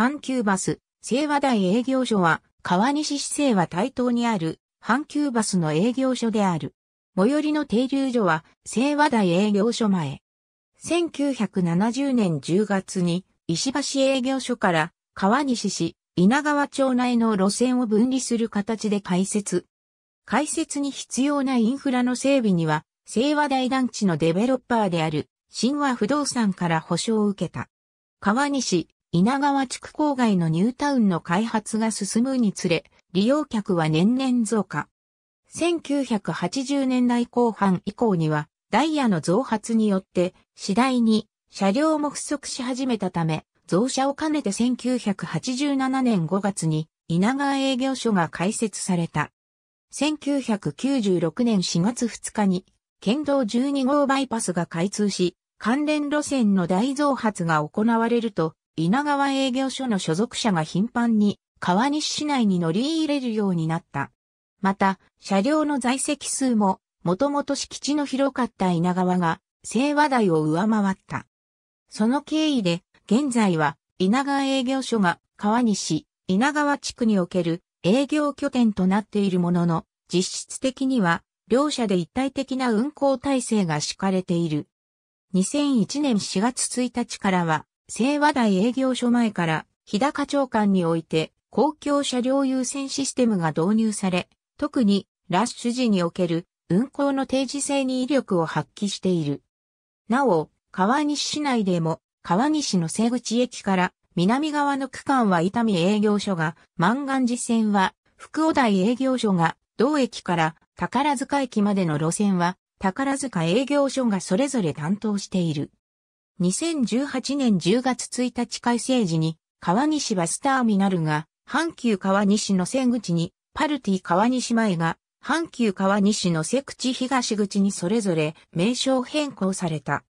阪急バス、清和台営業所は、川西市清和台東にある、阪急バスの営業所である。最寄りの停留所は、清和台営業所前。1970年10月に、石橋営業所から、川西市、稲川町内の路線を分離する形で開設。開設に必要なインフラの整備には、清和台団地のデベロッパーである、神話不動産から保証を受けた。川西、稲川地区郊外のニュータウンの開発が進むにつれ、利用客は年々増加。1980年代後半以降には、ダイヤの増発によって、次第に車両も不足し始めたため、増車を兼ねて1987年5月に稲川営業所が開設された。1996年4月2日に県道12号バイパスが開通し、関連路線の大増発が行われると、稲川営業所の所属者が頻繁に川西市内に乗り入れるようになった。また、車両の在籍数も、もともと敷地の広かった稲川が、清和台を上回った。その経緯で、現在は、稲川営業所が川西、稲川地区における営業拠点となっているものの、実質的には、両社で一体的な運行体制が敷かれている。2001年4月1日からは、清和台営業所前から、日高町間において、公共車両優先システムが導入され、特にラッシュ時における運行の定時性に威力を発揮している。なお、川西市内でも、川西の瀬口駅から南側の区間は伊丹営業所が、万願寺線は福尾台営業所が、同駅から宝塚駅までの路線は、宝塚営業所がそれぞれ担当している。2018年10月1日改正時に川西バスターミナルが阪急川西の線口にパルティ川西前が阪急川西の瀬口東口にそれぞれ名称変更された。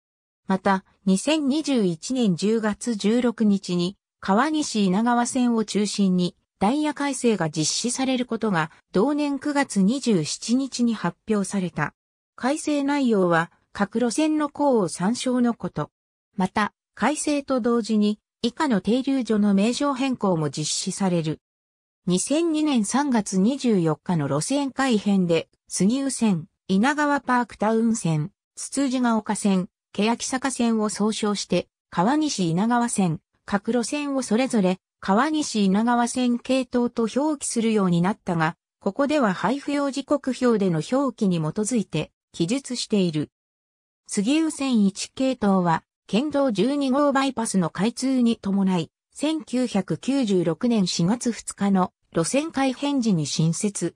また、2021年10月16日に川西稲川線を中心にダイヤ改正が実施されることが同年9月27日に発表された。改正内容は各路線の項を参照のこと。また、改正と同時に、以下の停留所の名称変更も実施される。2002年3月24日の路線改編で、杉生線、稲川パークタウン線、つつじが丘線、欅坂線を総称して、川西稲川線、各路線をそれぞれ、川西稲川線系統と表記するようになったが、ここでは配布用時刻表での表記に基づいて記述している。杉生線1系統は県道12号バイパスの開通に伴い、1996年4月2日の路線改変時に新設。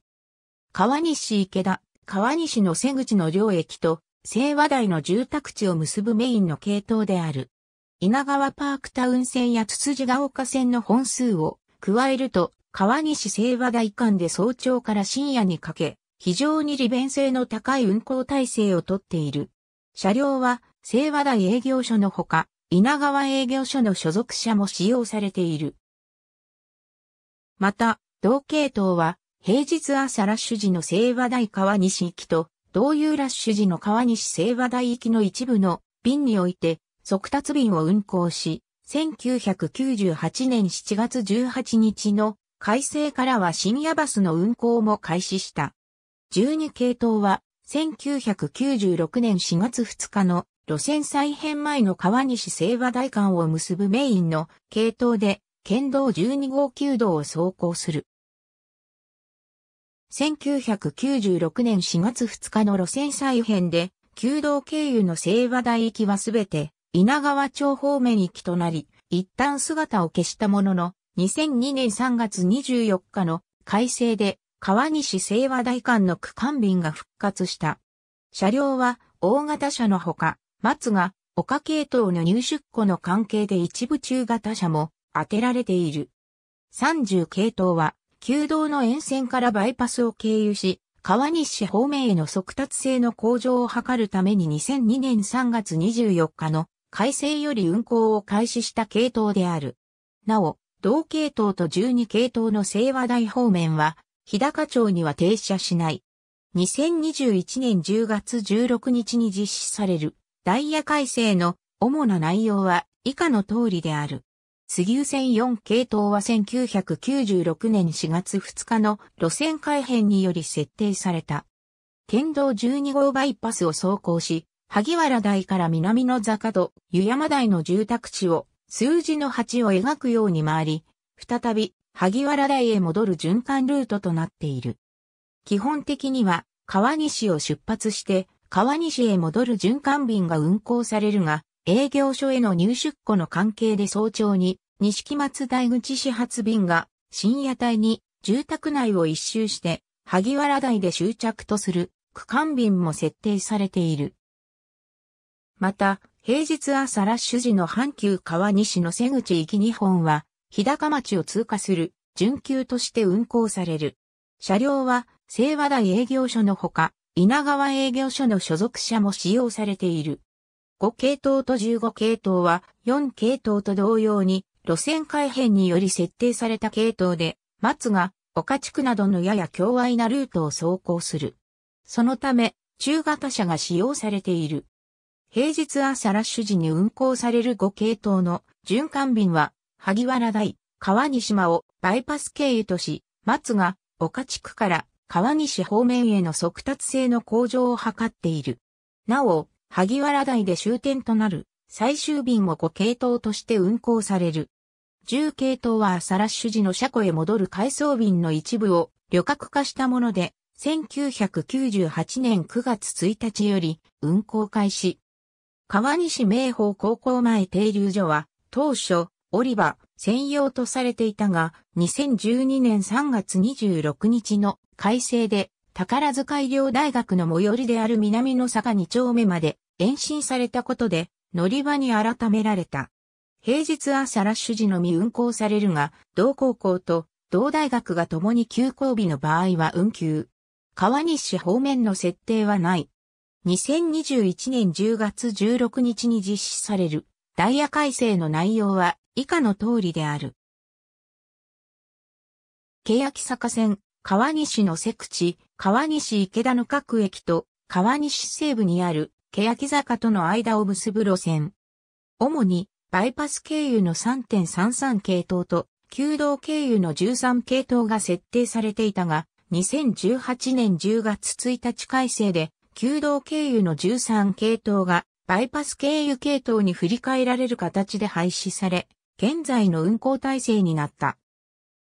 川西池田、川西の瀬口の両駅と、清和台の住宅地を結ぶメインの系統である。稲川パークタウン線やつつじが丘線の本数を加えると、川西清和台間で早朝から深夜にかけ、非常に利便性の高い運行体制をとっている。車両は清和台営業所のほか、稲川営業所の所属者も使用されている。また、同系統は、平日朝ラッシュ時の清和台川西行きと、同遊ラッシュ時の川西清和台行きの一部の便において、速達便を運行し、1998年7月18日の改正からは深夜バスの運行も開始した。12系統は1996年4月2日の路線再編前の川西清和大館を結ぶメインの系統で、県道12号旧道を走行する。1996年4月2日の路線再編で、旧道経由の清和台行きはすべて、稲川町方面行きとなり、一旦姿を消したものの、2002年3月24日の改正で、川西清和台間の区間便が復活した。車両は大型車のほか、松が岡系統の入出庫の関係で一部中型車も当てられている。30系統は、旧道の沿線からバイパスを経由し、川西方面への速達性の向上を図るために2002年3月24日の改正より運行を開始した系統である。なお、同系統と12系統の清和台方面は、日高町には停車しない。2021年10月16日に実施されるダイヤ改正の主な内容は以下の通りである。杉生線4系統は1996年4月2日の路線改変により設定された。県道12号バイパスを走行し、萩原台から南の坂戸、湯山台の住宅地を数字の8を描くように回り、再び萩原台へ戻る循環ルートとなっている。基本的には川西を出発して川西へ戻る循環便が運行されるが、営業所への入出庫の関係で早朝に、西松大口始発便が深夜帯に住宅内を一周して、萩原台で終着とする区間便も設定されている。また、平日朝ラッシュ時の阪急川西の瀬口行き日本は、日高町を通過する、準急として運行される。車両は、清和台営業所のほか、稲川営業所の所属者も使用されている。5系統と15系統は4系統と同様に路線改変により設定された系統で、松が岡地区などのやや強愛なルートを走行する。そのため、中型車が使用されている。平日朝ラッシュ時に運行される5系統の循環便は、萩原台、川西間をバイパス経由とし、松が岡地区から川西方面への速達性の向上を図っている。なお、萩原台で終点となる最終便も5系統として運行される。10系統はサラッシュ時の車庫へ戻る回送便の一部を旅客化したもので、1998年9月1日より運行開始。川西名宝高校前停留所は当初、折り場専用とされていたが、2012年3月26日の改正で、宝塚医療大学の最寄りである南の坂2丁目まで延伸されたことで、乗り場に改められた。平日朝ラッシュ時のみ運行されるが、同高校と同大学が共に休校日の場合は運休。川西方面の設定はない。2021年10月16日に実施されるダイヤ改正の内容は以下の通りである。欅坂線、川西の瀬口、川西池田の各駅と川西西部にある欅坂との間を結ぶ路線。主にバイパス経由の3.33系統と旧道経由の13系統が設定されていたが、2018年10月1日改正で、旧道経由の13系統がバイパス経由系統に振り替えられる形で廃止され、現在の運行体制になった。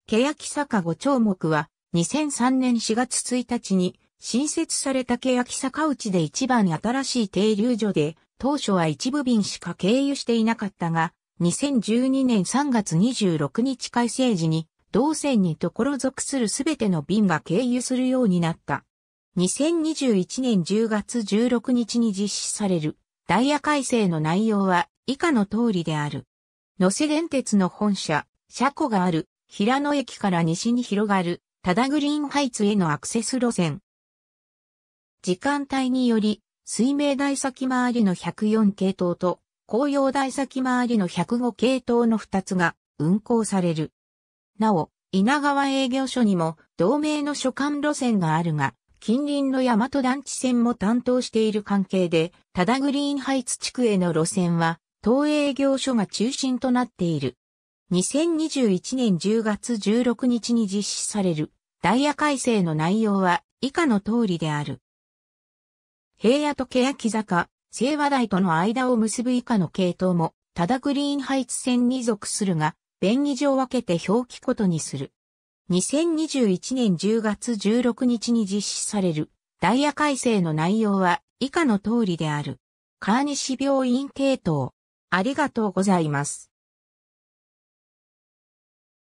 欅坂5丁目は2003年4月1日に新設された欅坂内で一番新しい停留所で、当初は一部便しか経由していなかったが、2012年3月26日改正時に、同線にところ属するすべての便が経由するようになった。2021年10月16日に実施されるダイヤ改正の内容は以下の通りである。野瀬電鉄の本社、車庫がある平野駅から西に広がるタダグリーンハイツへのアクセス路線。時間帯により、水明台先回りの104系統と、紅葉台先回りの105系統の2つが運行される。なお、稲川営業所にも同盟の所管路線があるが、近隣の大和団地線も担当している関係で、タダグリーンハイツ地区への路線は、当営業所が中心となっている。2021年10月16日に実施されるダイヤ改正の内容は以下の通りである。平野と欅坂、清和台との間を結ぶ以下の系統も、ただグリーンハイツ線に属するが、便宜上分けて表記ことにする。2021年10月16日に実施されるダイヤ改正の内容は以下の通りである。川西病院系統。ありがとうございます。